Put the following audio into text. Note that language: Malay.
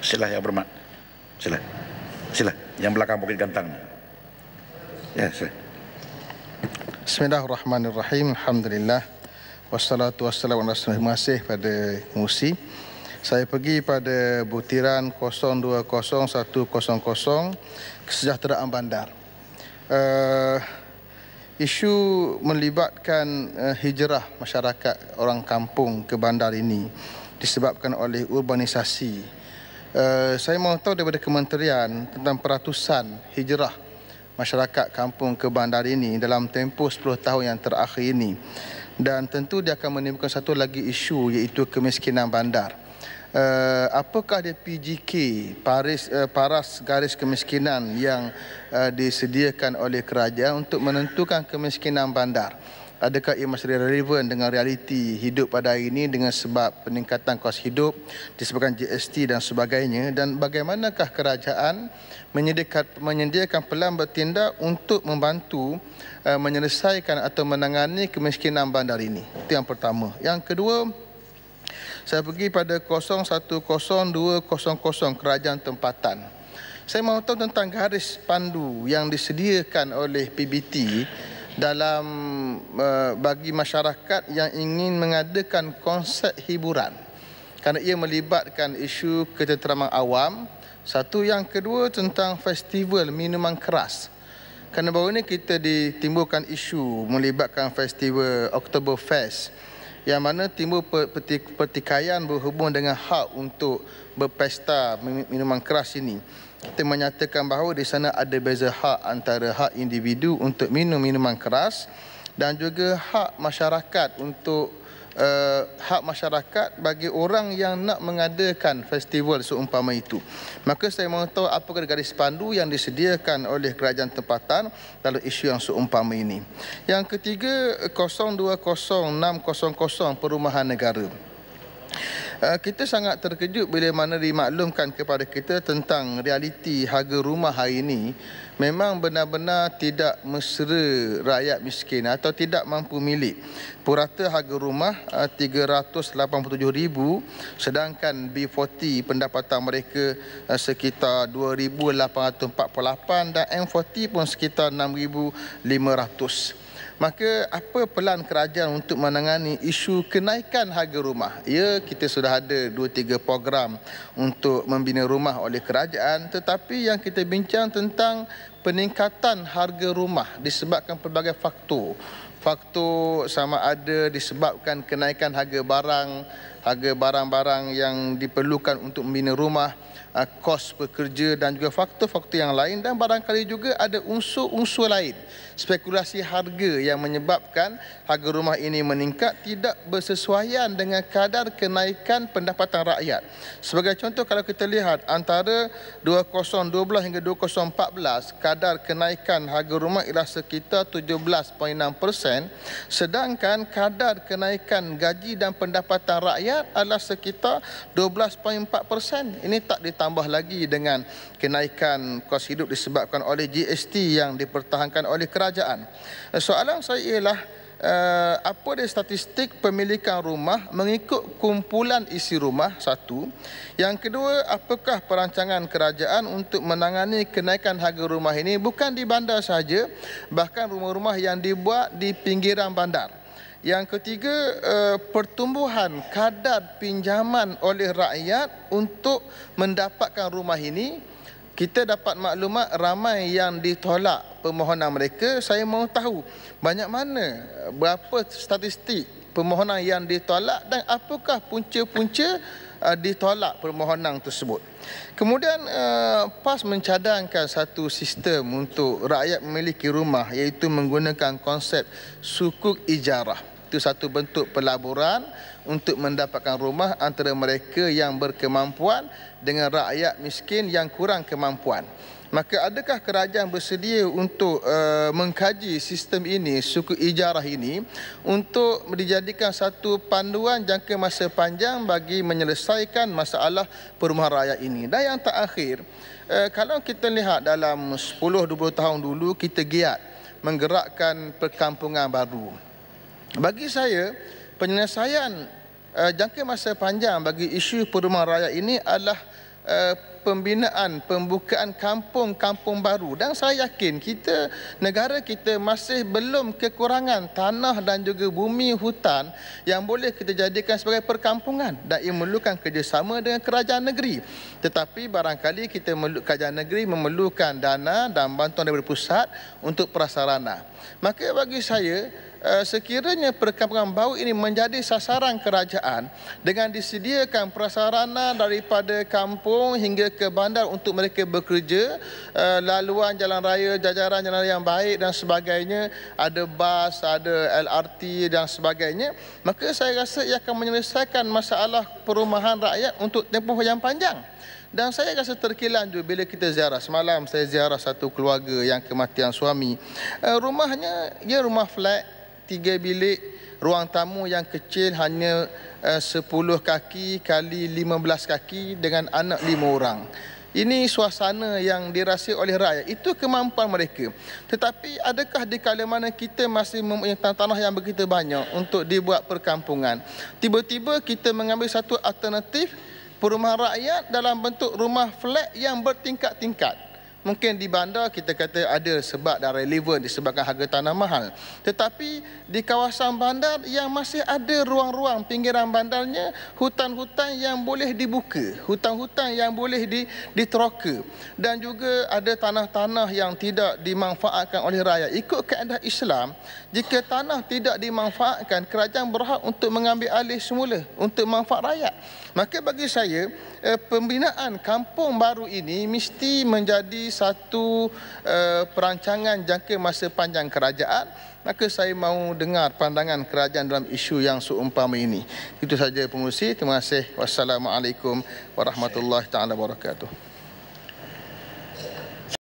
Sila yang bermak. Sila. Sila. Yang belakang bukit gantang. Ya, yeah, sila. Bismillahirrahmanirrahim. Alhamdulillah. Wassalatu wassalamu ala rasulillah. Terima kasih pada Musi. Saya pergi pada butiran 020100 kesejahteraan bandar. Uh, isu melibatkan uh, hijrah masyarakat orang kampung ke bandar ini disebabkan oleh urbanisasi Eh, saya mahu tahu daripada kementerian tentang peratusan hijrah masyarakat kampung ke bandar ini dalam tempoh 10 tahun yang terakhir ini dan tentu dia akan menimbulkan satu lagi isu iaitu kemiskinan bandar. Uh, apakah dia PGK Paris uh, paras garis kemiskinan yang uh, disediakan oleh kerajaan untuk menentukan kemiskinan bandar? adakah ia masih relevan dengan realiti hidup pada hari ini dengan sebab peningkatan kos hidup disebabkan GST dan sebagainya dan bagaimanakah kerajaan menyediakan, menyediakan pelan bertindak untuk membantu uh, menyelesaikan atau menangani kemiskinan bandar ini. Itu yang pertama. Yang kedua, saya pergi pada 010200 kerajaan tempatan. Saya mahu tahu tentang garis pandu yang disediakan oleh PBT dalam uh, bagi masyarakat yang ingin mengadakan konsert hiburan kerana ia melibatkan isu keteteraman awam satu yang kedua tentang festival minuman keras kerana baru ini kita ditimbulkan isu melibatkan festival Oktoberfest yang mana timbul pertikaian berhubung dengan hak untuk berpesta minuman keras ini. Kita menyatakan bahawa di sana ada beza hak antara hak individu untuk minum minuman keras dan juga hak masyarakat untuk uh, hak masyarakat bagi orang yang nak mengadakan festival seumpama itu. Maka saya mahu tahu apakah garis pandu yang disediakan oleh kerajaan tempatan dalam isu yang seumpama ini. Yang ketiga, 020600 eh, Perumahan Negara. Eh, kita sangat terkejut bila mana dimaklumkan kepada kita tentang realiti harga rumah hari ini memang benar-benar tidak mesra rakyat miskin atau tidak mampu milik. Purata harga rumah eh, RM387,000 sedangkan B40 pendapatan mereka eh, sekitar RM2,848 dan M40 pun sekitar RM6,500. Maka apa pelan kerajaan untuk menangani isu kenaikan harga rumah? Ya, kita sudah ada 2-3 program untuk membina rumah oleh kerajaan tetapi yang kita bincang tentang peningkatan harga rumah disebabkan pelbagai faktor. Faktor sama ada disebabkan kenaikan harga barang, harga barang-barang yang diperlukan untuk membina rumah. Uh, kos pekerja dan juga faktor-faktor yang lain dan barangkali juga ada unsur-unsur lain spekulasi harga yang menyebabkan harga rumah ini meningkat tidak bersesuaian dengan kadar kenaikan pendapatan rakyat sebagai contoh kalau kita lihat antara 2012 hingga 2014 kadar kenaikan harga rumah ialah sekitar 17.6% sedangkan kadar kenaikan gaji dan pendapatan rakyat adalah sekitar 12.4% ini tak ditemukan Tambah lagi dengan kenaikan kos hidup disebabkan oleh GST yang dipertahankan oleh kerajaan. Soalan saya ialah Uh, apa dia statistik pemilikan rumah mengikut kumpulan isi rumah satu yang kedua apakah perancangan kerajaan untuk menangani kenaikan harga rumah ini bukan di bandar saja bahkan rumah-rumah yang dibuat di pinggiran bandar yang ketiga, eh, pertumbuhan kadar pinjaman oleh rakyat untuk mendapatkan rumah ini. Kita dapat maklumat ramai yang ditolak permohonan mereka. Saya mahu tahu banyak mana, eh, berapa statistik permohonan yang ditolak dan apakah punca-punca eh, ditolak permohonan tersebut. Kemudian PAS mencadangkan satu sistem untuk rakyat memiliki rumah iaitu menggunakan konsep sukuk ijarah itu satu bentuk pelaburan untuk mendapatkan rumah antara mereka yang berkemampuan dengan rakyat miskin yang kurang kemampuan. Maka adakah kerajaan bersedia untuk uh, mengkaji sistem ini, suku ijarah ini untuk dijadikan satu panduan jangka masa panjang bagi menyelesaikan masalah perumahan rakyat ini. Dan yang terakhir, uh, kalau kita lihat dalam 10-20 tahun dulu kita giat menggerakkan perkampungan baru. Bagi saya, penyelesaian uh, jangka masa panjang bagi isu perumahan rakyat ini adalah uh, pembinaan, pembukaan kampung-kampung baru. Dan saya yakin kita, negara kita masih belum kekurangan tanah dan juga bumi hutan yang boleh kita jadikan sebagai perkampungan dan ia memerlukan kerjasama dengan kerajaan negeri. Tetapi barangkali kita memerlukan kerajaan negeri memerlukan dana dan bantuan dari pusat untuk prasarana. Maka bagi saya, Eh, sekiranya perkampungan bau ini menjadi sasaran kerajaan dengan disediakan prasarana daripada kampung hingga ke bandar untuk mereka bekerja eh, laluan jalan raya, jajaran jalan raya yang baik dan sebagainya ada bas, ada LRT dan sebagainya, maka saya rasa ia akan menyelesaikan masalah perumahan rakyat untuk tempoh yang panjang dan saya rasa terkilan juga bila kita ziarah semalam saya ziarah satu keluarga yang kematian suami eh, rumahnya, ia rumah flat tiga bilik ruang tamu yang kecil hanya eh, sepuluh kaki kali lima belas kaki dengan anak lima orang. Ini suasana yang dirasai oleh rakyat. Itu kemampuan mereka. Tetapi adakah di kala mana kita masih mempunyai tanah yang begitu banyak untuk dibuat perkampungan? Tiba-tiba kita mengambil satu alternatif perumahan rakyat dalam bentuk rumah flat yang bertingkat-tingkat. Mungkin di bandar kita kata ada sebab dan relevan disebabkan harga tanah mahal. Tetapi di kawasan bandar yang masih ada ruang-ruang pinggiran bandarnya, hutan-hutan yang boleh dibuka, hutan-hutan yang boleh di, diteroka dan juga ada tanah-tanah yang tidak dimanfaatkan oleh rakyat. Ikut keadaan Islam, jika tanah tidak dimanfaatkan, kerajaan berhak untuk mengambil alih semula untuk manfaat rakyat. Maka bagi saya, eh, pembinaan kampung baru ini mesti menjadi satu uh, perancangan jangka masa panjang kerajaan maka saya mahu dengar pandangan kerajaan dalam isu yang seumpama ini itu saja pengurusi terima kasih wassalamualaikum warahmatullahi taala wabarakatuh